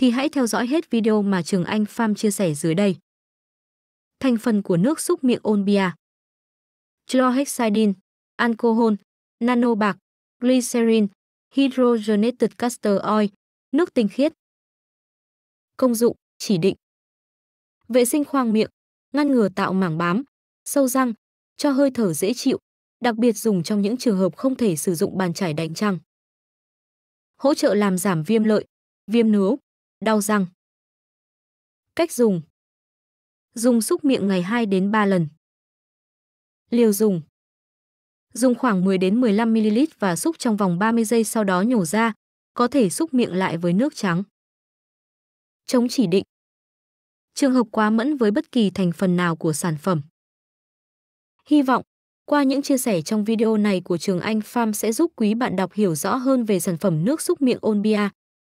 thì hãy theo dõi hết video mà Trường Anh Pham chia sẻ dưới đây. Thành phần của nước xúc miệng ôn bia Chlorhexidine, alcohol, nano bạc, glycerin, hydrogenated castor oil, nước tinh khiết. Công dụng, chỉ định. Vệ sinh khoang miệng, ngăn ngừa tạo mảng bám, sâu răng, cho hơi thở dễ chịu, đặc biệt dùng trong những trường hợp không thể sử dụng bàn chải đánh răng. Hỗ trợ làm giảm viêm lợi, viêm nướu, đau răng. Cách dùng Dùng xúc miệng ngày 2 đến 3 lần. Liều dùng Dùng khoảng 10 đến 15 ml và xúc trong vòng 30 giây sau đó nhổ ra, có thể xúc miệng lại với nước trắng. Chống chỉ định Trường hợp quá mẫn với bất kỳ thành phần nào của sản phẩm. Hy vọng, qua những chia sẻ trong video này của Trường Anh Farm sẽ giúp quý bạn đọc hiểu rõ hơn về sản phẩm nước xúc miệng Onbia